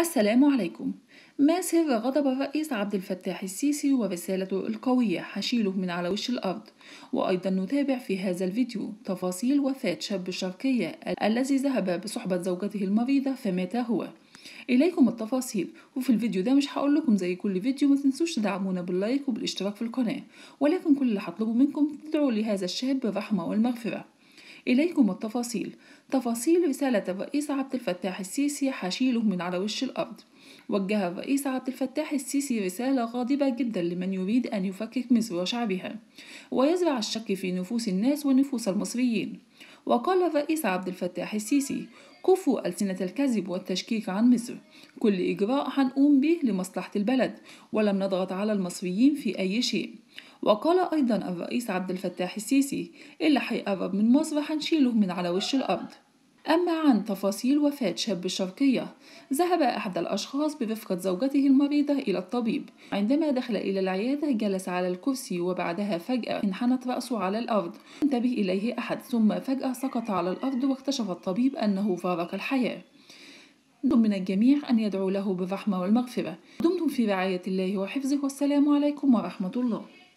السلام عليكم ما سر غضب الرئيس عبد الفتاح السيسي ورسالته القوية حشيله من على وش الأرض وأيضا نتابع في هذا الفيديو تفاصيل وفاة شاب الشرقية الذي ذهب بصحبة زوجته المريضة فمات هو إليكم التفاصيل وفي الفيديو ده مش هقول لكم زي كل فيديو ما تنسوش تدعمونا باللايك وبالاشتراك في القناة ولكن كل اللي هطلبه منكم تدعوا لهذا الشاب بالرحمة والمغفرة إليكم التفاصيل تفاصيل رسالة الرئيس عبد الفتاح السيسي حشيله من على وش الأرض وجه الرئيس عبد الفتاح السيسي رسالة غاضبة جدا لمن يريد أن يفكك مصر وشعبها ويزرع الشك في نفوس الناس ونفوس المصريين وقال الرئيس عبد الفتاح السيسي كفوا ألسنة الكذب والتشكيك عن مصر كل إجراء هنقوم به لمصلحة البلد ولم نضغط على المصريين في أي شيء وقال أيضا الرئيس عبد الفتاح السيسي اللي هيقرب من مصر هنشيله من على وش الأرض أما عن تفاصيل وفاة شاب الشرقية ذهب أحد الأشخاص برفقة زوجته المريضة إلى الطبيب عندما دخل إلى العيادة جلس على الكرسي وبعدها فجأة انحنت رأسه على الأرض انتبه إليه أحد ثم فجأة سقط على الأرض واكتشف الطبيب أنه فارق الحياة من الجميع أن يدعو له بالرحمة والمغفرة دمتم في رعاية الله وحفظه والسلام عليكم ورحمة الله